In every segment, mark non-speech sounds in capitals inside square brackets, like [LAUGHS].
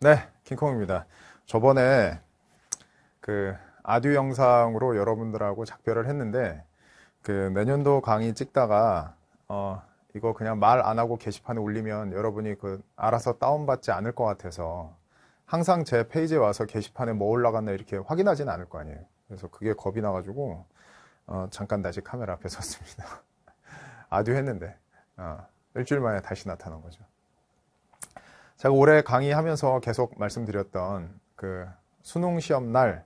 네, 킹콩입니다. 저번에 그 아듀 영상으로 여러분들하고 작별을 했는데 그 내년도 강의 찍다가 어 이거 그냥 말 안 하고 게시판에 올리면 여러분이 그 알아서 다운받지 않을 것 같아서 항상 제 페이지에 와서 게시판에 뭐 올라갔나 이렇게 확인하진 않을 거 아니에요. 그래서 그게 겁이 나가지고 어 잠깐 다시 카메라 앞에 [LAUGHS] 섰습니다. 아듀 했는데 어 일주일 만에 다시 나타난 거죠. 제가 올해 강의하면서 계속 말씀드렸던 그 수능 시험 날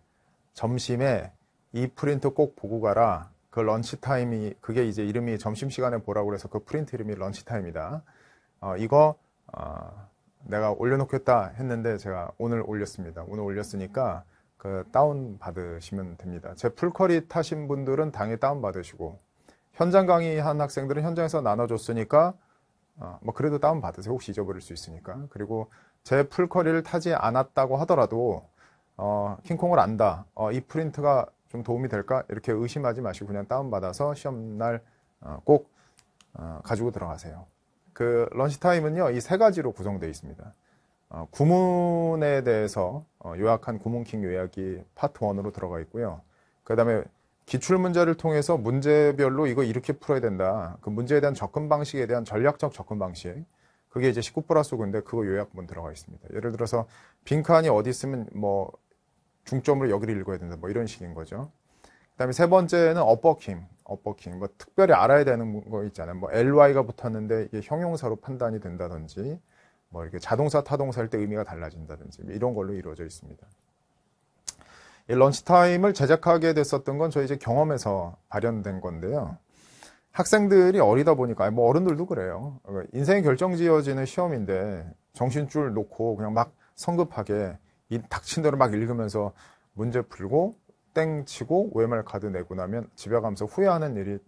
점심에 이 프린트 꼭 보고 가라. 그 런치 타임이 그게 이제 이름이 점심 시간에 보라고 그래서 그 프린트 이름이 런치 타임이다. 어, 이거 어, 내가 올려놓겠다 했는데 제가 오늘 올렸습니다. 오늘 올렸으니까 그 다운 받으시면 됩니다. 제 풀커리 타신 분들은 당일 다운 받으시고 현장 강의한 학생들은 현장에서 나눠줬으니까 어, 뭐 그래도 다운 받으세요. 혹시 잊어버릴 수 있으니까. 그리고 제 풀커리를 타지 않았다고 하더라도 어, 킹콩을 안다. 어, 이 프린트가 좀 도움이 될까? 이렇게 의심하지 마시고 그냥 다운 받아서 시험 날꼭 어, 어, 가지고 들어가세요. 그 런치 타임은요 이 세 가지로 구성되어 있습니다. 어, 구문에 대해서 어, 요약한 구문킹 요약이 파트 1으로 들어가 있고요. 그 다음에 기출문제를 통해서 문제별로 이거 이렇게 풀어야 된다. 그 문제에 대한 접근 방식에 대한 전략적 접근 방식. 그게 이제 19 플러스 9인데 그거 요약문 들어가 있습니다. 예를 들어서 빈칸이 어디 있으면 뭐 중점으로 여기를 읽어야 된다. 뭐 이런 식인 거죠. 그 다음에 세 번째는 업버킹. 업버킹. 뭐 특별히 알아야 되는 거 있잖아요. 뭐 ly가 붙었는데 이게 형용사로 판단이 된다든지 뭐 이렇게 자동사 타동사일 때 의미가 달라진다든지 뭐 이런 걸로 이루어져 있습니다. 이 런치타임을 제작하게 됐었던 건 저희 이제 경험에서 발현된 건데요. 학생들이 어리다 보니까 뭐 어른들도 그래요. 그 인생이 결정지어지는 시험인데 정신줄 놓고 그냥 막 성급하게 이 닥친 대로 막 읽으면서 문제 풀고 땡 치고 외말 카드 내고 나면 집에 가면서 후회하는 일이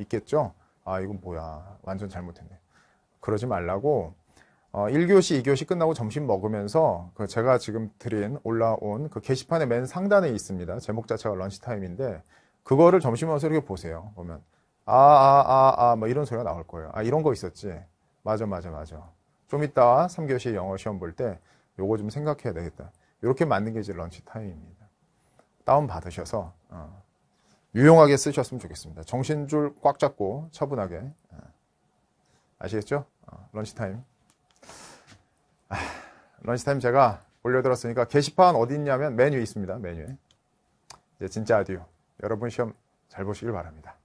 있겠죠. 아 이건 뭐야 완전 잘못했네. 그러지 말라고 어, 1교시, 2교시 끝나고 점심 먹으면서 그 제가 지금 드린 올라온 그 게시판의 맨 상단에 있습니다. 제목 자체가 런치타임인데 그거를 점심 먹어서 이렇게 보세요. 보면 아, 아, 아, 아, 뭐 이런 소리가 나올 거예요. 아, 이런 거 있었지. 맞아, 맞아, 맞아. 좀 이따 3교시 영어 시험 볼 때 요거 좀 생각해야 되겠다. 이렇게 만든 게 이제 런치타임입니다. 다운받으셔서 어, 유용하게 쓰셨으면 좋겠습니다. 정신줄 꽉 잡고 처분하게 어, 아시겠죠? 어, 런치타임 런치타임 제가 올려드렸으니까 게시판 어디 있냐면 메뉴에 있습니다. 메뉴에. 이제 진짜 아오 여러분 시험 잘 보시길 바랍니다.